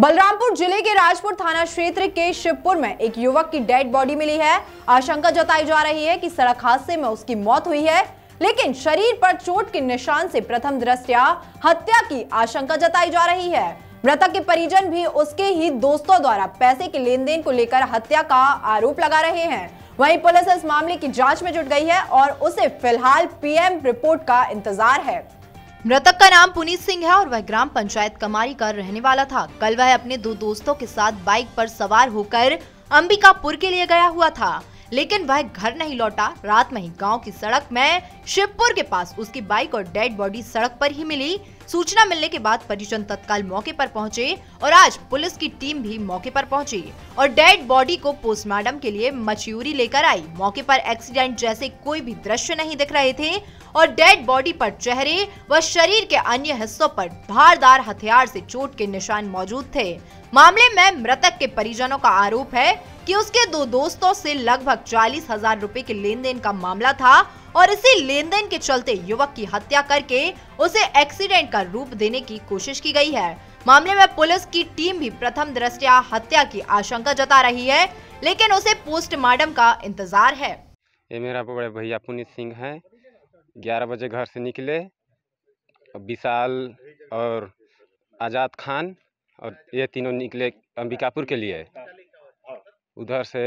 बलरामपुर जिले के राजपुर थाना क्षेत्र के शिवपुर में एक युवक की डेड बॉडी मिली है आशंका जताई जा रही है कि सड़क हादसे में उसकी मौत हुई है लेकिन शरीर पर चोट के निशान से प्रथम दृष्टया हत्या की आशंका जताई जा रही है मृतक के परिजन भी उसके ही दोस्तों द्वारा पैसे के लेन देन को लेकर हत्या का आरोप लगा रहे हैं वही पुलिस इस मामले की जांच में जुट गई है और उसे फिलहाल पीएम रिपोर्ट का इंतजार है मृतक का नाम पुनीत सिंह है और वह ग्राम पंचायत कमारी का रहने वाला था कल वह अपने दो दोस्तों के साथ बाइक पर सवार होकर अंबिकापुर के लिए गया हुआ था लेकिन वह घर नहीं लौटा रात में ही गांव की सड़क में शिवपुर के पास उसकी बाइक और डेड बॉडी सड़क पर ही मिली सूचना मिलने के बाद परिजन तत्काल मौके पर पहुंचे और आज पुलिस की टीम भी मौके पर पहुंची और डेड बॉडी को पोस्टमार्टम के लिए मचयूरी लेकर आई मौके पर एक्सीडेंट जैसे कोई भी दृश्य नहीं दिख रहे थे और डेड बॉडी पर चेहरे व शरीर के अन्य हिस्सों पर धारदार हथियार से चोट के निशान मौजूद थे मामले में मृतक के परिजनों का आरोप है कि उसके दो दोस्तों से लगभग चालीस हजार रूपए के लेन देन का मामला था और इसी लेन देन के चलते युवक की हत्या करके उसे एक्सीडेंट का रूप देने की कोशिश की गई है मामले में पुलिस की टीम भी प्रथम दृष्टया हत्या की आशंका जता रही है लेकिन उसे पोस्टमार्टम का इंतजार है ये मेरा बड़े भैया पुनीत सिंह है ग्यारह बजे घर से निकले विशाल और आज़ाद खान और ये तीनों निकले अंबिकापुर के लिए उधर से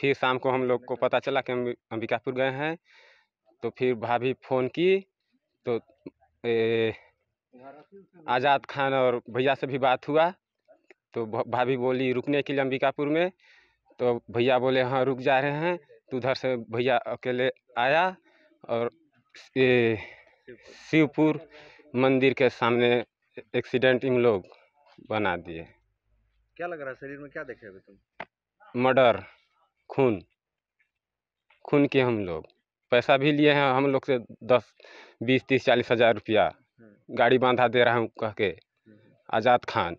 फिर शाम को हम लोग को पता चला कि अंबिकापुर गए हैं तो फिर भाभी फ़ोन की तो ए, आज़ाद खान और भैया से भी बात हुआ तो भाभी बोली रुकने के लिए अंबिकापुर में तो भैया बोले हाँ रुक जा रहे हैं तो उधर से भैया अकेले आया और ये शिवपुर मंदिर के सामने एक्सीडेंट इन लोग बना दिए क्या लग रहा है शरीर में क्या देखे अभी तुम मर्डर खून खून के हम लोग पैसा भी लिए हैं हम लोग से दस बीस तीस चालीस हज़ार रुपया हम्म। गाड़ी बांधा दे रहा हूँ कह के हम्म, हम्म। आज़ाद खान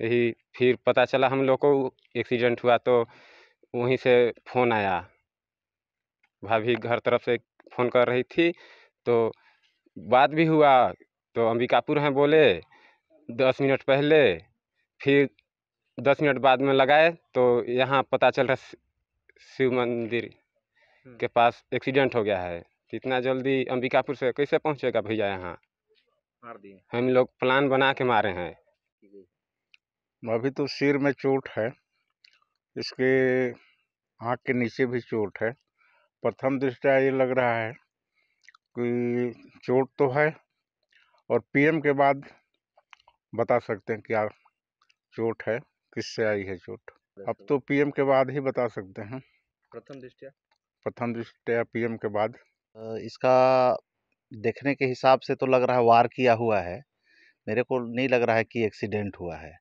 यही फिर पता चला हम लोग को एक्सीडेंट हुआ तो वहीं से फ़ोन आया भाभी घर तरफ से फ़ोन कर रही थी तो बात भी हुआ तो अंबिकापुर हैं बोले दस मिनट पहले फिर दस मिनट बाद में लगाए तो यहाँ पता चल रहा शिव मंदिर के पास एक्सीडेंट हो गया है इतना जल्दी अंबिकापुर से कैसे पहुँचेगा भैया यहाँ हम लोग प्लान बना के मारे हैं अभी तो सिर में चोट है इसके आँख के नीचे भी चोट है प्रथम दृष्टया ये लग रहा है कि चोट तो है और पीएम के बाद बता सकते हैं क्या चोट है किससे आई है चोट अब तो पीएम के बाद ही बता सकते हैं प्रथम दृष्टया प्रथम दृष्टया पीएम के बाद इसका देखने के हिसाब से तो लग रहा है वार किया हुआ है मेरे को नहीं लग रहा है कि एक्सीडेंट हुआ है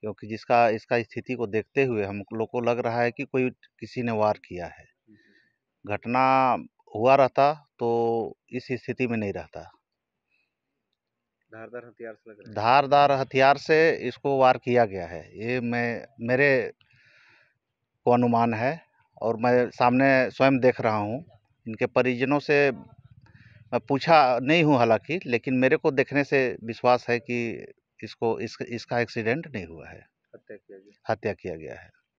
क्योंकि जिसका इसका स्थिति को देखते हुए हम लोग को लग रहा है कि कोई किसी ने वार किया है घटना हुआ रहता तो इस स्थिति में नहीं रहता धारदार हथियार से धारदार हथियार से इसको वार किया गया है ये मैं मेरे को अनुमान है और मैं सामने स्वयं देख रहा हूँ इनके परिजनों से मैं पूछा नहीं हूँ हालांकि लेकिन मेरे को देखने से विश्वास है कि इसको इस इसका एक्सीडेंट नहीं हुआ है हत्या किया गया है